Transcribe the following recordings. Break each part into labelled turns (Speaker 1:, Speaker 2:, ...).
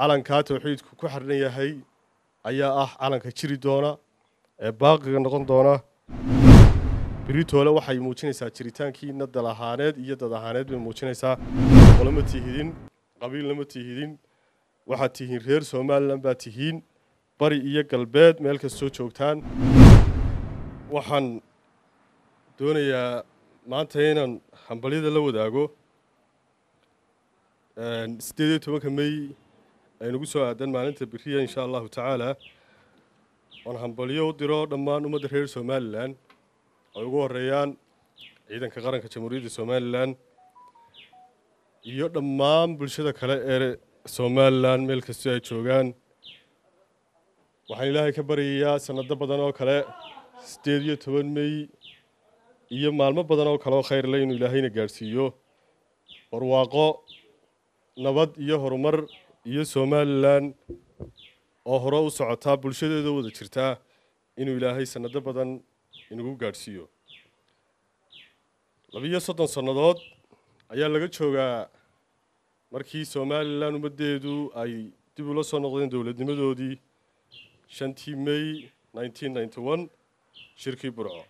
Speaker 1: calankaa tawxiidku ku xidhan yahay ayaa ah calanka jiri doona ee baaqiga noqon doona biritoole waxay muujinaysaa jiritaankiina dal ahaaneed iyo dad ahaaneed bay muujinaysaa qolama tihidin qabiilnama tihidin waxaad tihiin reer somalilan baad tihiin bari iyo galbeed meel kastoo joogtaan waxaan doonayaa maanta inaan hambalyada la wadaago sideed iyo tobanka mey aynugu soo aadan maalinta beriya insha allahu tacaala oon hambalyo u diro dhammaan ummadda reer somalilan ay ugu horeeyaan ciidanka qaranka jamhuuriyadda somalilan iyo dhammaan bulshada kale ee somalilan meel kastoo ay joogaan waxaan ilaahay ka baryayaa sanado badan oo kale siddeed iyo toban mey iyo maalmo badan oo kale oo khayrle inuu ilaahayna gaadhsiiyo barwaaqo nabad iyo horumar iyo somalilan oo hore u socotaa bulshadeeda wada jirtaa inuu ilaahay sannado badan inagu gaadhsiiyo labiiyo soddon sannadood ayaa laga joogaa markii somalilan ummaddeedu ay dib ula soo noqdeen dowladnimadoodii shantii may nineteen ninety one shirkii burco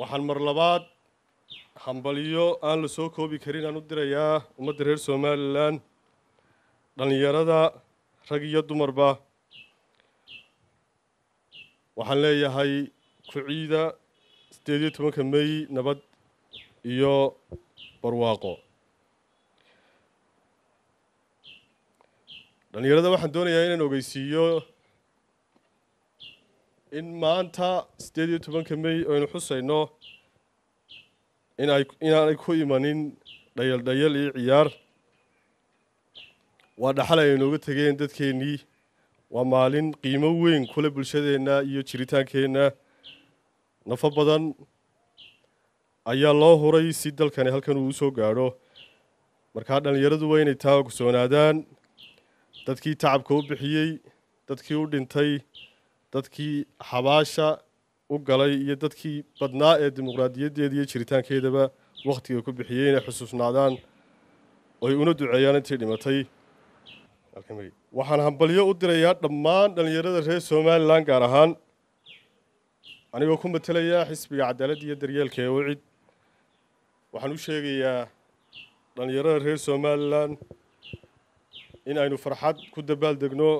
Speaker 1: waxaan mar labaad hambalyo aan la soo koobi karin aan u dirayaa ummadda reer somalilan dhallinyarada rag iyo dumarba waxaan leeyahay kuciida ciida iyo tobanka may nabad iyo barwaaqo dhallinyarada waxaan doonayaa inaan ogeysiiyo in maanta siddeed iyo tobanka may aynu xusayno inaanay ku imanin dhayaldhayal iyo ciyaar waa dhaxal ay inooga tegeen dadkeennii waa maalin qiimo weyn kule bulshadeenna iyo jiritaankeenna nafo badan ayaa loo huray si dalkani halkan uu usoo gaadho markaa dhallinyaradu waa inay taa ogsoonaadaan dadkii tacabka u bixiyey dadkii u dhintay dadkii xabaasha u galay iyo dadkii badnaa ee dimuqraadiyaddeeda iyo jiritaankeedaba wakhtiga ku bixiyey inay xusuusnaadaan oy una duceeyaan intii dhimatay waxaan hambalyo u dirayaa dhammaan dhallinyarada reer somalilan gaar ahaan anigoo ku matalaya xisbiga cadaaladda iyo daryeelka ee wacid waxaan u sheegayaa dhallinyarada reer somalilan in aynu farxad ku dabaaldegno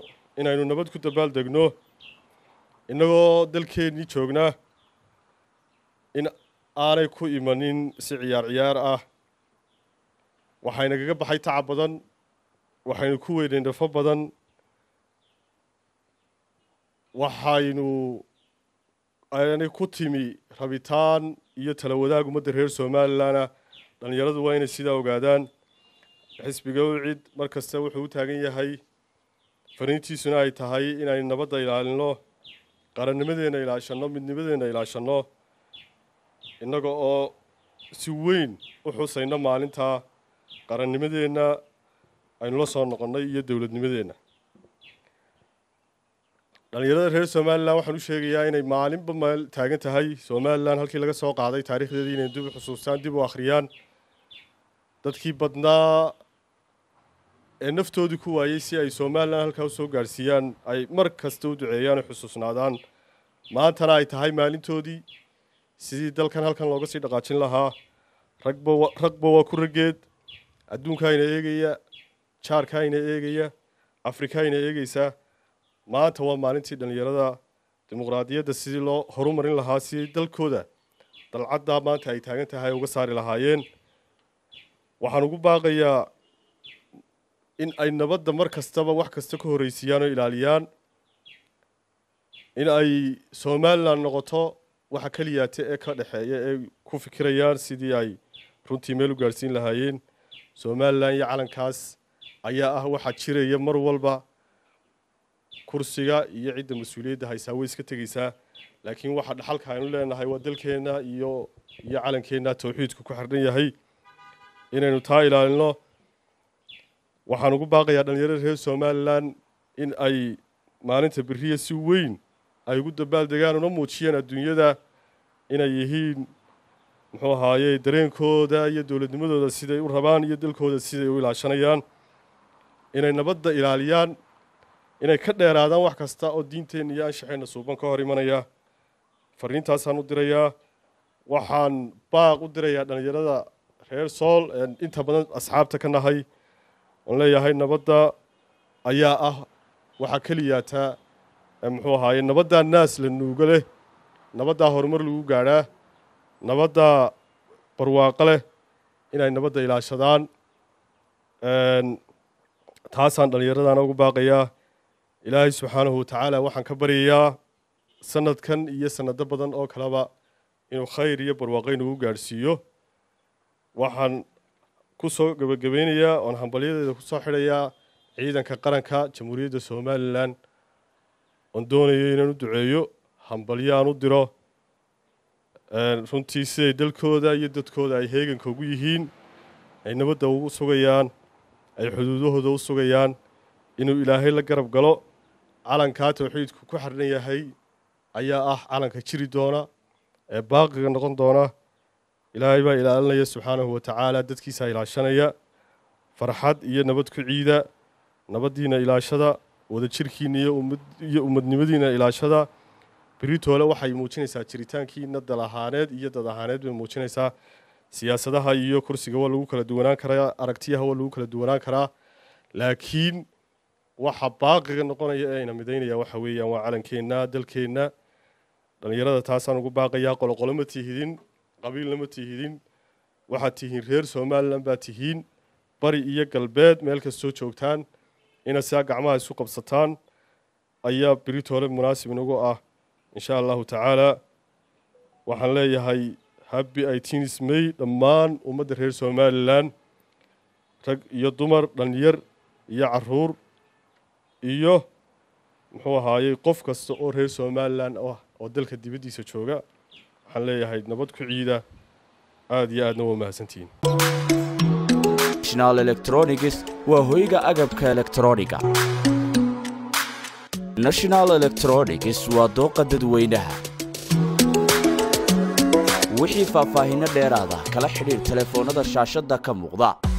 Speaker 1: in aynu nabad ku dabaal degno innagoo dalkeennii joognaa in aanay ku imanin si ciyaar ciyaar ah waxayna waxaynagaga baxay tacab badan waxaynu ku weynay dhafo badan waxaynu aanay ku timi rabitaan iyo tala ummadda reer somalilanah dhallinyaradu waa inay sidaa ogaadaan xisbiga ucid mar kasta wuxuu u taagan yahay fariintiisuna ay tahay inaynu nabadda ilaalino qarannimadeena ilaashanno midnimadeena ilaashanno innaga oo si weyn u xusayno maalinta qarannimadeenna aynu la soo noqonnay iyo dowladnimadeenna dhallinyarada reer somalilan waxaan u sheegayaa inay maalinba meel taagan tahay somalilan halkii laga soo qaaday taariikhdeedii inay dib u xusuustaan dib u akhriyaan dadkii badnaa ee naftoodii ku waayay si ay somalilan halkaa usoo gaadhsiiyaan ay mar kasta u duceeyaan oo xusuusnaadaan maantana ay tahay maalintoodii sidii dalkan halkan looga sii dhaqaajin lahaa ragba waa ku raggeed adduunkaayna eegaya jaarkaayna eegaya afrikaayna eegaysaa maanta waa maalintii dhallinyarada dimuqraadiyadda sidii loo horumarin lahaa sidii dalkooda dalcaddaa maanta ay taagan tahay uga saari lahaayeen waxaan ugu baaqayaa in ay nabadda mar kastaba wax kasta ka horreysiiyaan oo ilaaliyaan in ay somalilan noqoto waxa keliyaate ee ka dhexeeya ee ku fikirayaan sidii ay runtii meel u gaadhsiin lahaayeen somalilan iyo calankaas ayaa ah waxa jiraya mar walba kursiga iyo cidda mas-uuliyadda haysaa way iska tegaysaa laakiin waxa dhaxalka aynu leenahay waa dalkeenna iyo iyo calankeenna tawxiidku ku xardhan yahay inaynu taa ilaalino waxaan ugu baaqayaa dhallinyarada reer somalilan in ay maalinta beriya si weyn ay ugu dabaal degaan una muujiyeen adduunyada inay yihiin muxuu ahaaye dareenkooda iyo dowladnimadooda siday u rabaan iyo dalkooda siday u ilaashanayaan inay nabadda ilaaliyaan inay ka dheeraadaan wax kasta oo diinteenna iyo anshaxeenna suuban ka hor imanaya fariintaasaan u dirayaa waxaan baaq u dirayaa dhallinyarada reer sool inta badan asxaabta ka nahay oon leeyahay nabadda ayaa ah waxaa keliya taa muxuu ahaaye nabaddaa naas la nuugo leh nabaddaa horumar lagu gaadhaa nabaddaa barwaaqo leh inay nabadda ilaashadaan taasaan dhallinyaradaana ugu baaqayaa ilaahay subxaanahu wa tacaala waxaan ka baryayaa sanadkan iyo sanado badan oo kaleba inuu khayr iyo barwaaqo inugu gaadhsiiyo waxaan kusoo gabagabeynayaa oon hambalyadeeda kusoo xidhayaa ciidanka qaranka jamhuuriyadda somalilan oon doonayo inaan u duceeyo hambalyaaan u diro runtii siday dalkooda iyo dadkooda ay heeganka ugu yihiin ay nabadda ugu sugayaan ay xuduudahooda u sugayaan inuu ilaahay la garab galo calankaa towxiidku ku xidhan yahay ayaa ah calanka jiri doona ee baaqiga noqon doona ilaahay baa ilaalinaya subxaanahu wa tacaala dadkiisaa ilaashanaya farxad iyo nabad ku ciida nabaddiina ilaashada wadajirkiina iyo ummadnimadiina ilaashada beri waxay muujinaysaa jiritaankiina dal ahaaneed iyo dad ahaaneed bay muujinaysaa siyaasadaha iyo kursiga waa lagu kala duwanaan karaa aragtiyaha waa lagu kala duwanaan karaa laakiin waxa baaqiga noqonaya ee ayna midaynaya waxa weeyaan waa calankeenna dalkeenna dhallinyarada taasaan ugu baaqayaa qoloqoloma tihidin qabiilnama tihidin waxaad tihiin reer somalilan baad tihiin bari iyo galbeed meel kastoo joogtaan inaad sidaa gacmaha isu qabsataan ayaa beritoole hore munaasib inagu ah insha allahu tacaalaa waxaan leeyahay habbi ay tiinismay dhammaan ummadda reer somalilan rag iyo dumar dhalinyar iyo caruur iyo muxuu ahaayey qof kasta oo reer somalilan ah oo dalka dibaddiisa jooga waxaan leeyahay nabad ku ciida aad iyo aadna waa mahadsantihiin national electronics waa hoyga agabka elektroniga national electronics waa dooqa dadweynaha wixii faahfaahinno dheeraada kala xidhiir telefoonnada shaashadda ka muuqda